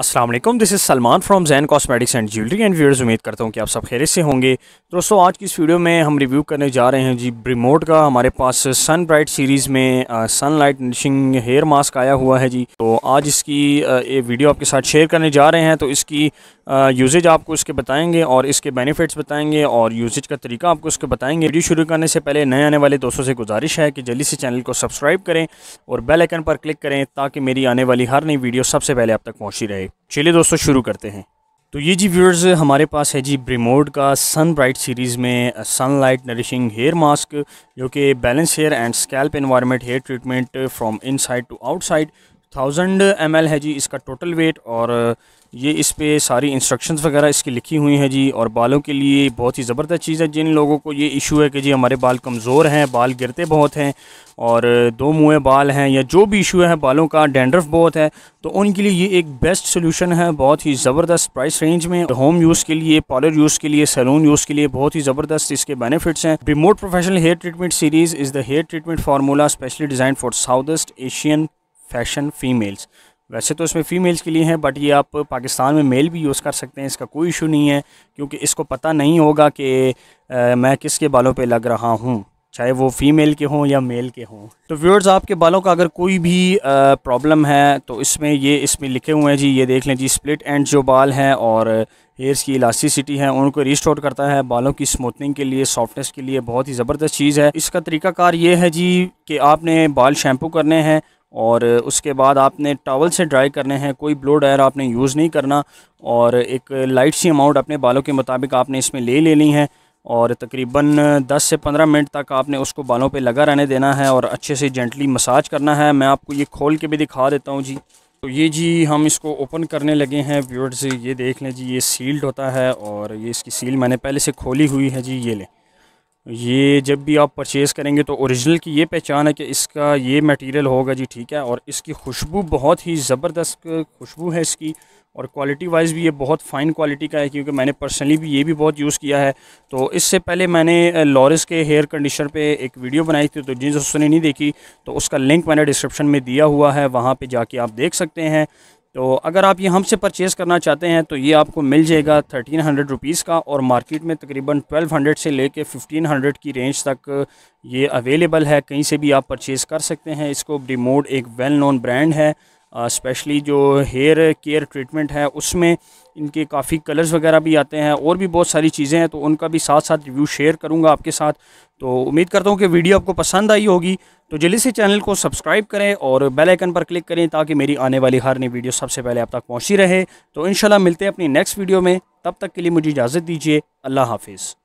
Aslam this is Salman from Jain cosmetics and jewellery and viewers उम्मीद करता हूँ कि आप सब खैर से होंगे दोस्तों आज की इस वीडियो में हम रिव्यू करने जा रहे हैं जी ब्रिमोट का हमारे पास सन ब्राइट सीरीज़ में सन लाइट हेयर मास्क आया हुआ है जी तो आज इसकी ये वीडियो आपके साथ शेयर करने जा रहे हैं तो इसकी यूजेज आपको इसके बताएंगे और इसके बेनिफिट्स बताएंगे और यूजेज का तरीका आपको इसके बताएंगे वीडियो शुरू करने से पहले नए आने वाले दोस्तों से गुजारिश है कि जल्दी से चैनल को सब्सक्राइब करें और बेल आइकन पर क्लिक करें ताकि मेरी आने वाली हर नई वीडियो सबसे पहले आप तक पहुँची रहे लाइफ चलिए दोस्तों शुरू करते हैं तो ये जी व्यूअर्स हमारे पास है जी ब्रिमोड का सन ब्राइट सीरीज़ में सनलाइट नरिशिंग हेयर मास्क जो कि balance hair and scalp environment hair treatment from inside to outside thousand M है जी इसका टोटल वेट और ये इस पर सारी इंस्ट्रक्शंस वगैरह इसकी लिखी हुई हैं जी और बालों के लिए बहुत ही ज़बरदस्त चीज़ है जिन लोगों को ये इशू है कि जी हमारे बाल कमज़ोर हैं बाल गिरते बहुत हैं और दो मुँह बाल हैं या जो भी इशू है बालों का डेंड्रफ बहुत है तो उनके लिए ये एक बेस्ट सोल्यूशन है बहुत ही ज़बरदस्त प्राइस रेंज में होम यूज़ के लिए पार्लर यूज़ के लिए सैलून यूज़ के लिए बहुत ही ज़बरदस्त इसके बेनिफिट्स हैं remote professional hair treatment series is the hair treatment formula specially design for South East Asian fashion females वैसे तो इसमें फ़ीमेल्स के लिए हैं बट ये आप पाकिस्तान में मेल भी यूज़ कर सकते हैं इसका कोई इशू नहीं है क्योंकि इसको पता नहीं होगा कि मैं किसके बालों पे लग रहा हूँ चाहे वो फ़ीमेल के हों या मेल के हों तो व्यूअर्स आपके बालों का अगर कोई भी प्रॉब्लम है तो इसमें ये इसमें लिखे हुए हैं जी ये देख लें जी स्प्लिट एंड जो बाल हैं और हेयर्स की इलास्टिसिटी है उनको रिस्टोर करता है बालों की स्मूथनिंग के लिए सॉफ्टनेस के लिए बहुत ही ज़बरदस्त चीज़ है इसका तरीकाकार ये है जी कि आपने बाल शैम्पू करने हैं और उसके बाद आपने टावल से ड्राई करने हैं कोई ब्लो ड्रायर आपने यूज़ नहीं करना और एक लाइट सी अमाउंट अपने बालों के मुताबिक आपने इसमें ले लेनी है और तकरीबन 10 से 15 मिनट तक आपने उसको बालों पे लगा रहने देना है और अच्छे से जेंटली मसाज करना है मैं आपको ये खोल के भी दिखा देता हूँ जी तो ये जी हम इसको ओपन करने लगे हैं व्यूअर्स ये देख लें जी ये सील्ड होता है और ये इसकी सील मैंने पहले से खोली हुई है जी ये लें ये जब भी आप परचेज़ करेंगे तो ओरिजिनल की ये पहचान है कि इसका ये मटेरियल होगा जी ठीक है और इसकी खुशबू बहुत ही ज़बरदस्त खुशबू है इसकी और क्वालिटी वाइज भी ये बहुत फ़ाइन क्वालिटी का है क्योंकि मैंने पर्सनली भी ये भी बहुत यूज़ किया है तो इससे पहले मैंने लॉरिस के हेयर कंडीशनर पे एक वीडियो बनाई थी तो जिन उसने नहीं देखी तो उसका लिंक मैंने डिस्क्रिप्शन में दिया हुआ है वहाँ पे जाके आप देख सकते हैं तो अगर आप ये हमसे परचेज़ करना चाहते हैं तो ये आपको मिल जाएगा थर्टीन हंड्रेड रुपीज़ का और मार्केट में तकरीबन ट्वेल्व हंड्रेड से लेके फिफ्टीन हंड्रेड की रेंज तक ये अवेलेबल है कहीं से भी आप परचेज़ कर सकते हैं इसको डिमोड एक वेल नोन ब्रांड है स्पेशली जो हेयर केयर ट्रीटमेंट है उसमें इनके काफ़ी कलर्स वगैरह भी आते हैं और भी बहुत सारी चीज़ें हैं तो उनका भी साथ साथ रिव्यू शेयर करूँगा आपके साथ तो उम्मीद करता हूँ कि वीडियो आपको पसंद आई होगी तो जल्दी से चैनल को सब्सक्राइब करें और बेल आइकन पर क्लिक करें ताकि मेरी आने वाली हर नई वीडियो सबसे पहले आप तक पहुँची रहे तो इन मिलते हैं अपनी नेक्स्ट वीडियो में तब तक के लिए मुझे इजाज़त दीजिए अल्लाह हाफिज़